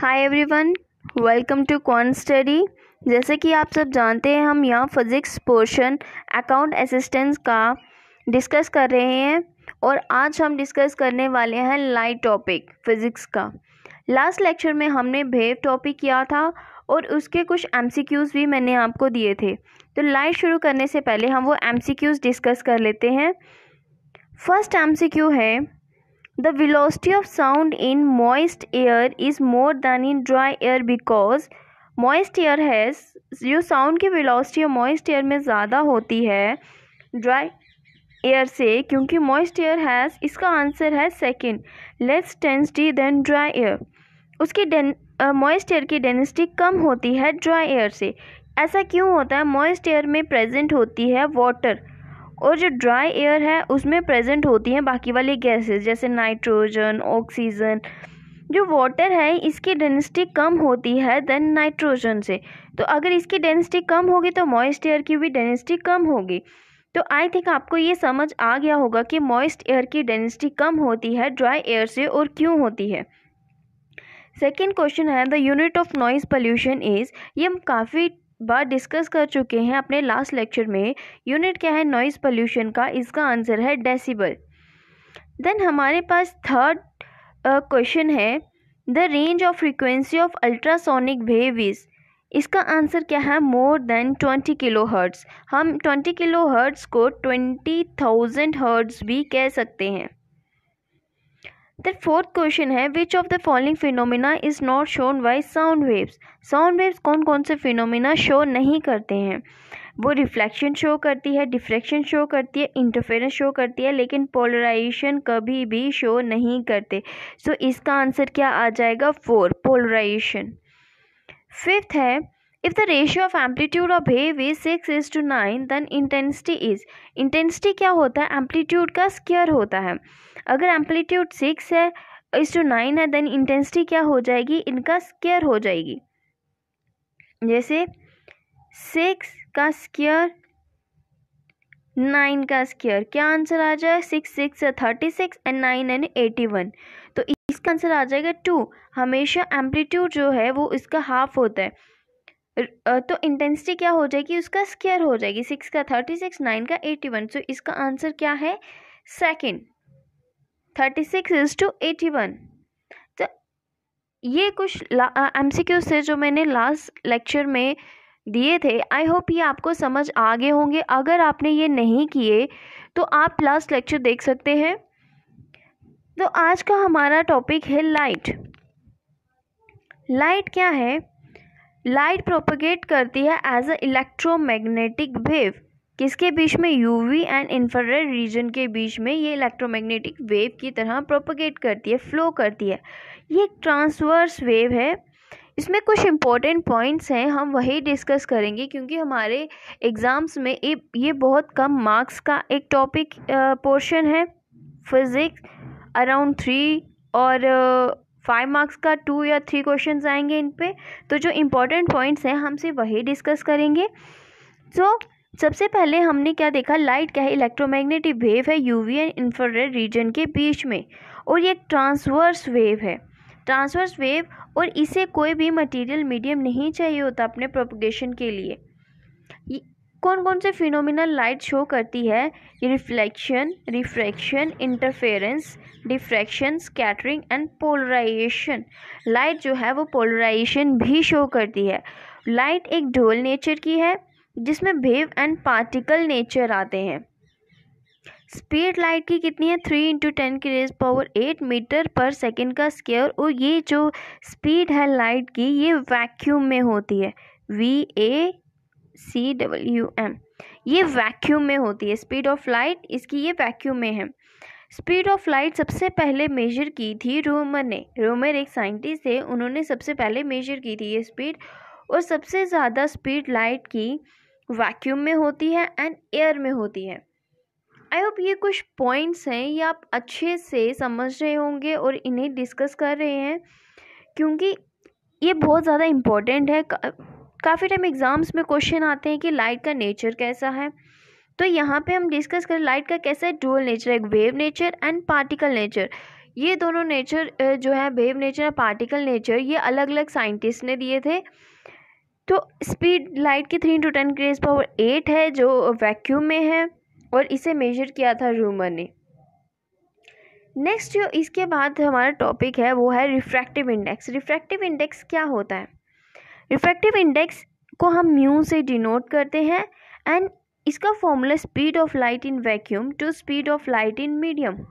hi everyone welcome to Con study जैसे कि आप सब जानते हैं हम यहाँ फिज़िक्स पोर्शन अकाउंट असिस्टेंस का डिस्कस कर रहे हैं और आज हम डिस्कस करने वाले हैं लाइट टॉपिक फिज़िक्स का लास्ट लेक्चर में हमने भेव टॉपिक किया था और उसके कुछ एम भी मैंने आपको दिए थे तो लाइट शुरू करने से पहले हम वो एम डिस्कस कर लेते हैं फर्स्ट एम है the velocity of sound in moist air is more than in dry air because moist air has जो साउंड की वेलोसिटी मॉइस्ट एयर में ज़्यादा होती है ड्राई एयर से क्योंकि मॉइस्ट एयर हैज़ इसका आंसर है second less density than dry air उसकी मॉइस्ट एयर की डेंसिटी कम होती है ड्राई एयर से ऐसा क्यों होता है मॉइस्ट एयर में प्रेजेंट होती है वाटर और जो ड्राई एयर है उसमें प्रेजेंट होती हैं बाकी वाली गैसेस जैसे नाइट्रोजन ऑक्सीजन जो वाटर है इसकी डेंसिटी कम होती है देन नाइट्रोजन से तो अगर इसकी डेंसिटी कम होगी तो मॉइस्ट एयर की भी डेंसिटी कम होगी तो आई थिंक आपको ये समझ आ गया होगा कि मॉइस्ट एयर की डेंसिटी कम होती है ड्राई एयर से और क्यों होती है सेकेंड क्वेश्चन है the unit of noise pollution is ये काफ़ी बार डिस्कस कर चुके हैं अपने लास्ट लेक्चर में यूनिट क्या है नॉइज़ पोल्यूशन का इसका आंसर है डेसिबल देन हमारे पास थर्ड क्वेश्चन uh, है the range of frequency of ultrasonic wave is इसका आंसर क्या है more than twenty kilo hertz हम ट्वेंटी किलो हर्ट्स को ट्वेंटी थाउजेंड हर्ट्स भी कह सकते हैं द फोर्थ क्वेश्चन है which of the following phenomena is not shown by sound waves sound waves कौन कौन से फिनोमिना शो नहीं करते हैं वो रिफ्लेक्शन शो करती है डिफ्रेक्शन शो करती है इंटरफेरेंस शो करती है लेकिन पोलराइजेशन कभी भी शो नहीं करते सो so, इसका आंसर क्या आ जाएगा फोर पोलराइजेशन फिफ्थ है if the ratio of amplitude of wave is six is to nine then intensity is intensity क्या होता है एम्पलीट्यूड का स्केयर होता है अगर एम्पलीट्यूड सिक्स है इस टू नाइन है देन इंटेंसिटी क्या हो जाएगी इनका स्केयर हो जाएगी जैसे सिक्स का स्केयर नाइन का स्केयर क्या आंसर आ जाए six six thirty six and nine and eighty one तो इसका आंसर आ जाएगा टू हमेशा एम्पलीट्यूड जो है वो इसका हाफ होता है तो इंटेंसिटी क्या हो जाएगी उसका स्केयर हो जाएगी सिक्स का थर्टी सिक्स नाइन का एटी वन सो इसका आंसर क्या है second thirty six is to eighty one तो ये कुछ एम सी क्यूज थे जो मैंने लास्ट लेक्चर में दिए थे आई होप ये आपको समझ आगे होंगे अगर आपने ये नहीं किए तो आप लास्ट लेक्चर देख सकते हैं तो आज का हमारा टॉपिक है लाइट लाइट क्या है लाइट प्रोपोगेट करती है एज अ इलेक्ट्रोमैग्नेटिक वेव किसके बीच में यूवी एंड इंफ्रारेड रीजन के बीच में ये इलेक्ट्रोमैग्नेटिक वेव की तरह प्रोपोगेट करती है फ्लो करती है ये एक ट्रांसवर्स वेव है इसमें कुछ इम्पोर्टेंट पॉइंट्स हैं हम वही डिस्कस करेंगे क्योंकि हमारे एग्ज़ाम्स में ये बहुत कम मार्क्स का एक टॉपिक पोर्शन है फिज़िक्स अराउंड थ्री और फाइव मार्क्स का टू या थ्री क्वेश्चन आएंगे इन पर तो जो इम्पोर्टेंट पॉइंट्स हैं हम वही डिस्कस करेंगे सो so, सबसे पहले हमने क्या देखा लाइट क्या है इलेक्ट्रोमैग्नेटिक वेव है यूवी एंड इंफ्रारेड रीजन के बीच में और ये ट्रांसवर्स वेव है ट्रांसवर्स वेव और इसे कोई भी मटेरियल मीडियम नहीं चाहिए होता अपने प्रोपोगेशन के लिए कौन कौन से फिनोमिनल लाइट शो करती है reflection refraction interference diffraction scattering and polarisation light जो है वो पोलराइजेशन भी शो करती है लाइट एक ढोल नेचर की है जिसमें वेव एंड पार्टिकल नेचर आते हैं स्पीड लाइट की कितनी है थ्री इंटू टेन की raise power eight metre per second का स्केयर और ये जो स्पीड है लाइट की ये वैक्यूम में होती है V A C W M ये वैक्यूम में होती है स्पीड ऑफ लाइट इसकी ये वैक्यूम में है स्पीड ऑफ लाइट सबसे पहले मेजर की थी रोमर ने रोमर एक साइंटिस्ट थे उन्होंने सबसे पहले मेजर की थी ये स्पीड और सबसे ज़्यादा स्पीड लाइट की वैक्यूम में होती है एंड एयर में होती है आई होप ये कुछ पॉइंट्स हैं ये आप अच्छे से समझ रहे होंगे और इन्हें डिस्कस कर रहे हैं क्योंकि ये बहुत ज़्यादा इम्पॉर्टेंट है काफ़ी टाइम एग्ज़ाम्स में क्वेश्चन आते हैं कि लाइट का नेचर कैसा है तो यहाँ पे हम डिस्कस करें लाइट का कैसा है डुअल नेचर है wave nature and particle nature ये दोनों नेचर जो है वेव नेचर और पार्टिकल नेचर ये अलग अलग साइंटिस्ट ने दिए थे तो स्पीड लाइट की थ्री इंटू टेन क्रेज पावर एट है जो वैक्यूम में है और इसे मेजर किया था रूमर ने नेक्स्ट जो इसके बाद हमारा टॉपिक है वो है रिफ्रैक्टिव इंडेक्स रिफ्रैक्टिव इंडेक्स क्या होता है रिफ्रैक्टिव इंडेक्स को हम म्यू से डिनोट करते हैं एंड इसका formula speed of light in vacuum to speed of light in medium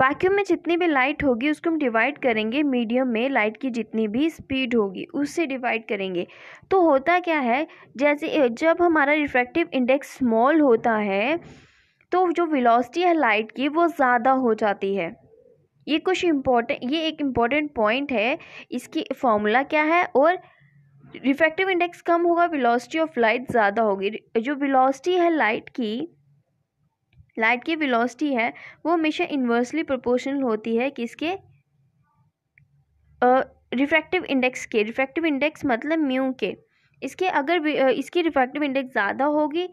vacuum में जितनी भी लाइट होगी उसको हम डिवाइड करेंगे मीडियम में लाइट की जितनी भी स्पीड होगी उससे डिवाइड करेंगे तो होता क्या है जैसे जब हमारा रिफ्रैक्टिव इंडेक्स स्मॉल होता है तो जो वेलोसिटी है लाइट की वो ज़्यादा हो जाती है ये कुछ इम्पोर्टेंट ये एक इम्पॉर्टेंट पॉइंट है इसकी फॉर्मूला क्या है और रिफ्रैक्टिव इंडेक्स कम होगा वेलोसिटी ऑफ लाइट ज़्यादा होगी जो वेलोसिटी है लाइट की लाइट की वेलोसिटी है वो हमेशा इन्वर्सली प्रोपोर्शनल होती है किसके रिफ्रैक्टिव इंडेक्स के रिफ्रैक्टिव इंडेक्स मतलब म्यू के इसके अगर इसकी रिफ्रैक्टिव इंडेक्स ज़्यादा होगी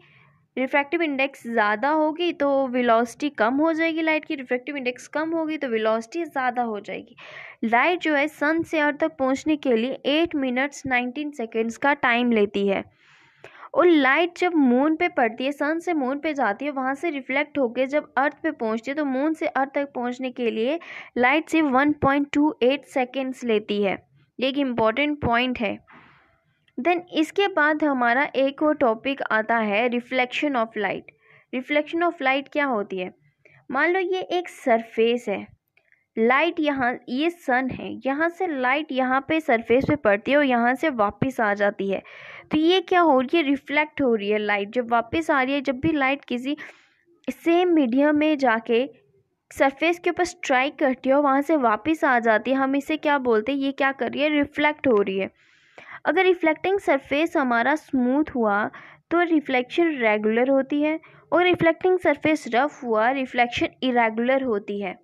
रिफ्रैक्टिव इंडेक्स ज़्यादा होगी तो वेलोसिटी कम हो जाएगी लाइट की रिफ्रैक्टिव इंडेक्स कम होगी तो वेलोसिटी ज़्यादा हो जाएगी लाइट जो है सन से अर्थ तक पहुँचने के लिए एट मिनट्स नाइनटीन सेकेंड्स का टाइम लेती है और लाइट जब मून पे पड़ती है सन से मून पे जाती है वहाँ से रिफ्लेक्ट होकर जब अर्थ पे पहुँचती है तो मून से अर्थ तक पहुँचने के लिए लाइट सिर्फ one point two eight seconds लेती है ये एक इम्पॉर्टेंट पॉइंट है देन इसके बाद हमारा एक और टॉपिक आता है reflection of light reflection of light क्या होती है मान लो ये एक सरफेस है लाइट यहाँ ये सन है यहाँ से लाइट यहाँ पे सरफेस पे पड़ती है और यहाँ से वापस आ जाती है तो ये क्या हो रही है रिफ्लेक्ट हो रही है लाइट जब वापस आ रही है जब भी लाइट किसी सेम मीडियम में जाके सरफेस के ऊपर स्ट्राइक करती है और वहाँ से वापस आ जाती है हम इसे क्या बोलते हैं ये क्या कर रही है रिफ्लेक्ट हो रही है अगर रिफ्लेक्टिंग सरफेस हमारा स्मूथ हुआ तो रिफ्लेक्शन रेगुलर होती है और रिफ्लेक्टिंग सरफेस रफ हुआ रिफ्लेक्शन इरेगुलर होती है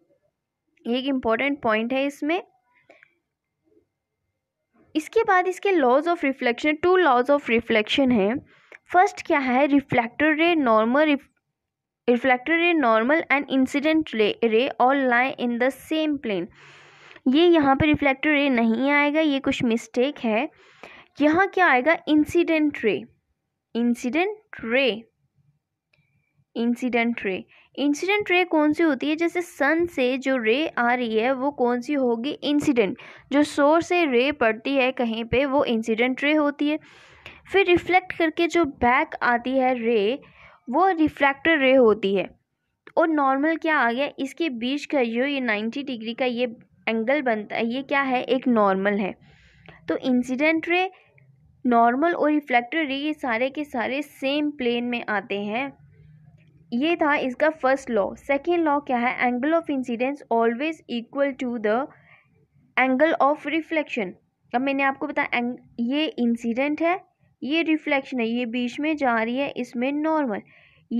ये एक इम्पॉर्टेंट पॉइंट है इसमें इसके बाद इसके laws of reflection two laws of reflection है फर्स्ट क्या है reflector ray normal reflector ray normal and incident ray ray all lie in the same plane ये यहाँ पे रिफ्लेक्टर रे नहीं आएगा ये कुछ मिस्टेक है यहाँ क्या आएगा incident ray incident ray incident ray incident ray कौन सी होती है जैसे सन से जो रे आ रही है वो कौन सी होगी इंसिडेंट जो सोर से रे पड़ती है कहीं पे वो इंसिडेंट रे होती है फिर रिफ्लेक्ट करके जो बैक आती है रे वो रिफ्लेक्टर रे होती है और नॉर्मल क्या आ गया इसके बीच का जो ये नाइन्टी डिग्री का ये एंगल बनता है ये क्या है एक नॉर्मल है तो इंसिडेंट रे नॉर्मल और रिफ्लेक्टर रे ये सारे के सारे सेम प्लेन में आते हैं ये था इसका फर्स्ट लॉ सेकेंड लॉ क्या है angle of incidence always equal to the angle of reflection अब मैंने आपको बताया ये इंसिडेंट है ये रिफ्लेक्शन है ये बीच में जा रही है इसमें नॉर्मल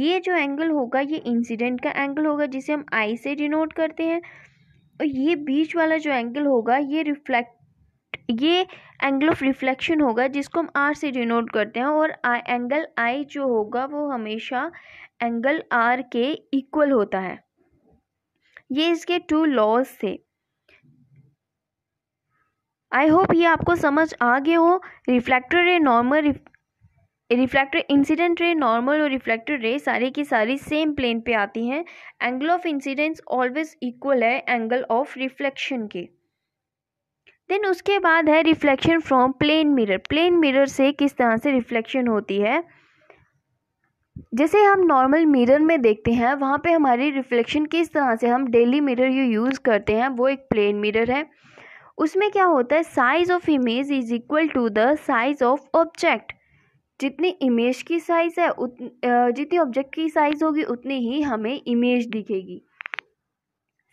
ये जो एंगल होगा ये इंसिडेंट का एंगल होगा जिसे हम आई से डिनोट करते हैं और ये बीच वाला जो एंगल होगा ये रिफ्लेक्ट ये एंगल ऑफ रिफ्लेक्शन होगा जिसको हम आर से डिनोट करते हैं और एंगल आई जो होगा वो हमेशा एंगल आर के इक्वल होता है ये इसके टू लॉज थे आई होप ये आपको समझ आ गए हो reflector ray normal reflector incident ray normal और रिफ्लेक्टर रे सारी की सारी सेम प्लेन पे आती हैं angle of incidence always equal है एंगल ऑफ रिफ्लेक्शन के देन उसके बाद है reflection from plane mirror plane mirror से किस तरह से रिफ्लेक्शन होती है जैसे हम नॉर्मल मिरर में देखते हैं वहाँ पे हमारी रिफ्लेक्शन किस तरह से हम डेली मिरर यू यूज़ करते हैं वो एक प्लेन मिरर है उसमें क्या होता है size of image is equal to the size of object जितनी इमेज की साइज़ है उत जितनी ऑब्जेक्ट की साइज़ होगी उतनी ही हमें इमेज दिखेगी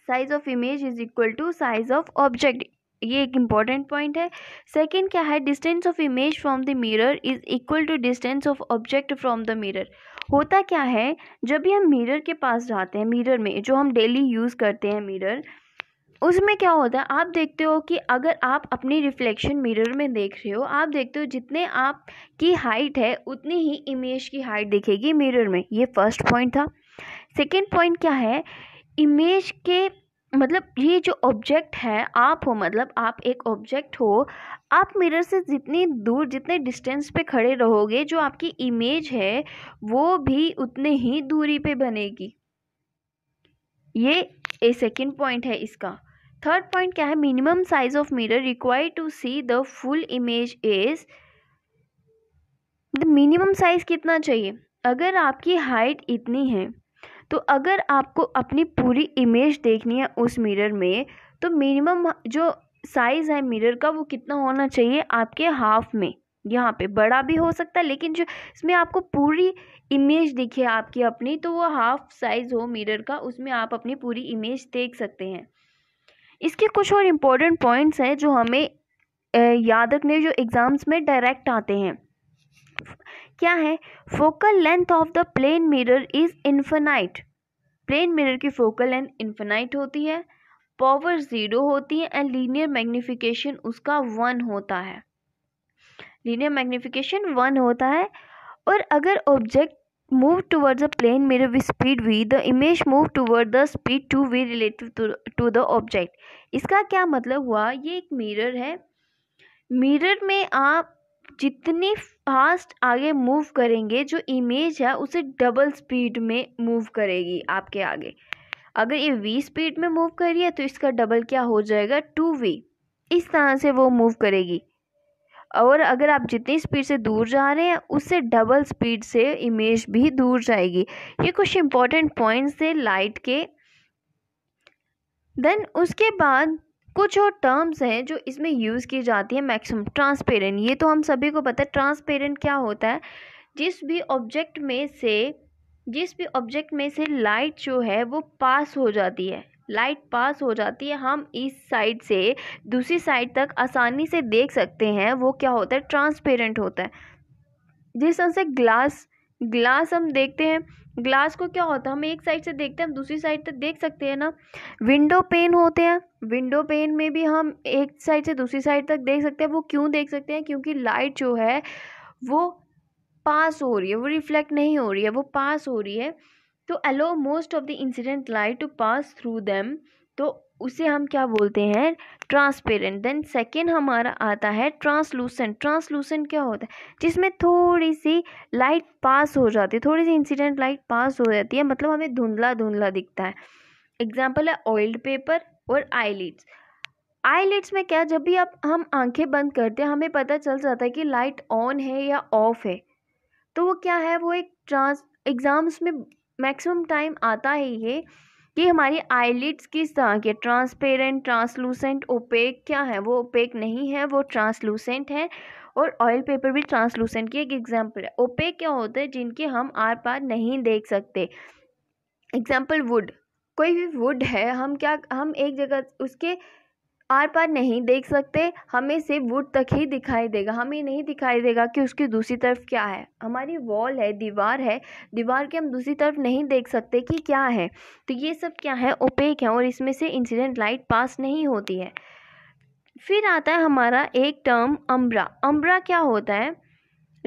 size of image is equal to size of object ये एक इम्पॉर्टेंट पॉइंट है सेकंड क्या है distance of image from the mirror is equal to distance of object from the mirror होता क्या है जब भी हम मिरर के पास जाते हैं मिरर में जो हम डेली यूज़ करते हैं मिरर उसमें क्या होता है आप देखते हो कि अगर आप अपनी रिफ्लेक्शन मिरर में देख रहे हो आप देखते हो जितने आप की हाइट है उतनी ही इमेज की हाइट दिखेगी मिरर में ये फर्स्ट पॉइंट था सेकेंड पॉइंट क्या है इमेज के मतलब ये जो ऑब्जेक्ट है आप हो मतलब आप एक ऑब्जेक्ट हो आप मिरर से जितनी दूर जितने डिस्टेंस पे खड़े रहोगे जो आपकी इमेज है वो भी उतने ही दूरी पे बनेगी ये ए सेकेंड पॉइंट है इसका थर्ड पॉइंट क्या है minimum size of mirror required to see the full image is the minimum size कितना चाहिए अगर आपकी हाइट इतनी है तो अगर आपको अपनी पूरी इमेज देखनी है उस मिरर में तो मिनिमम जो साइज़ है मिरर का वो कितना होना चाहिए आपके हाफ में यहाँ पे बड़ा भी हो सकता है लेकिन जो इसमें आपको पूरी इमेज दिखे आपकी अपनी तो वो हाफ साइज़ हो मिरर का उसमें आप अपनी पूरी इमेज देख सकते हैं इसके कुछ और इम्पोर्टेंट पॉइंट्स हैं जो हमें याद रखने जो एग्ज़ाम्स में डायरेक्ट आते हैं क्या है focal length of the plane mirror is infinite plane mirror की फोकल लेंथ इन्फेनाइट होती है पावर ज़ीरो होती है एंड लीनियर मैग्नीफिकेशन उसका वन होता है लीनियर मैग्नीफिकेशन वन होता है और अगर object move towards a plane mirror with speed v the image move toward the speed two v relative to the object इसका क्या मतलब हुआ ये एक मिरर है मिरर में आप जितनी फास्ट आगे मूव करेंगे जो इमेज है उसे डबल स्पीड में मूव करेगी आपके आगे अगर ये वी स्पीड में मूव कर रही है तो इसका डबल क्या हो जाएगा टू वी इस तरह से वो मूव करेगी और अगर आप जितनी स्पीड से दूर जा रहे हैं उससे डबल स्पीड से इमेज भी दूर जाएगी ये कुछ इंपॉर्टेंट पॉइंट्स थे लाइट के देन उसके बाद कुछ और टर्म्स हैं जो इसमें यूज़ की जाती है मैक्सिमम ट्रांसपेरेंट ये तो हम सभी को पता है ट्रांसपेरेंट क्या होता है जिस भी ऑब्जेक्ट में से जिस भी ऑब्जेक्ट में से लाइट जो है वो पास हो जाती है लाइट पास हो जाती है हम इस साइड से दूसरी साइड तक आसानी से देख सकते हैं वो क्या होता है ट्रांसपेरेंट होता है जिस तरह से ग्लास ग्लास हम देखते हैं ग्लास को क्या होता है हम एक साइड से देखते हैं हम दूसरी साइड तक देख सकते हैं ना विंडो पेन होते हैं विंडो पेन में भी हम एक साइड से दूसरी साइड तक देख सकते हैं वो क्यों देख सकते हैं क्योंकि लाइट जो है वो पास हो रही है वो रिफ्लेक्ट नहीं हो रही है वो पास हो रही है तो allow most of the incident light to pass through them तो उसे हम क्या बोलते हैं ट्रांसपेरेंट देन सेकेंड हमारा आता है ट्रांसलूसेंट ट्रांसलूसेंट क्या होता है जिसमें थोड़ी सी लाइट पास हो जाती है थोड़ी सी इंसिडेंट लाइट पास हो जाती है मतलब हमें धुंधला धुंधला दिखता है एग्जाम्पल है ऑयल्ड पेपर और आईलिड्स आईलिड्स में क्या जब भी आप हम आंखें बंद करते हैं हमें पता चल जाता है कि लाइट ऑन है या ऑफ है तो वो क्या है वो एक ट्रांस एग्ज़ाम्स में मैक्सिमम टाइम आता है ये कि हमारी आईलिट्स किस तरह के ट्रांसपेरेंट ट्रांसलूसेंट ओपेक क्या है वो ओपेक नहीं है वो ट्रांसलूसेंट है और ऑयल पेपर भी ट्रांसलूसेंट की एक एग्जाम्पल है ओपेक क्या होता है जिनके हम आर पार नहीं देख सकते एग्जाम्पल वुड कोई भी वुड है हम क्या हम एक जगह उसके आर पार नहीं देख सकते हमें सिर्फ वुड तक ही दिखाई देगा हमें नहीं दिखाई देगा कि उसकी दूसरी तरफ क्या है हमारी वॉल है दीवार है दीवार के हम दूसरी तरफ नहीं देख सकते कि क्या है तो ये सब क्या है ओपेक है और इसमें से इंसिडेंट लाइट पास नहीं होती है फिर आता है हमारा एक टर्म अम्ब्रा अम्ब्रा क्या होता है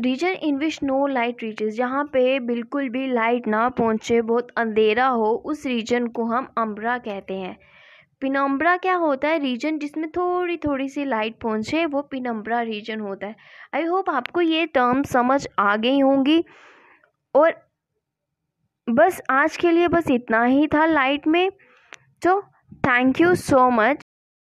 region in which no light reaches जहाँ पे बिल्कुल भी लाइट ना पहुँचे बहुत अंधेरा हो उस रीजन को हम अम्ब्रा कहते हैं पिनम्बरा क्या होता है रीजन जिसमें थोड़ी थोड़ी सी लाइट पहुँचे वो पिनम्बरा रीजन होता है आई होप आपको ये टर्म समझ आ गई होंगी और बस आज के लिए बस इतना ही था लाइट में तो थैंक यू सो मच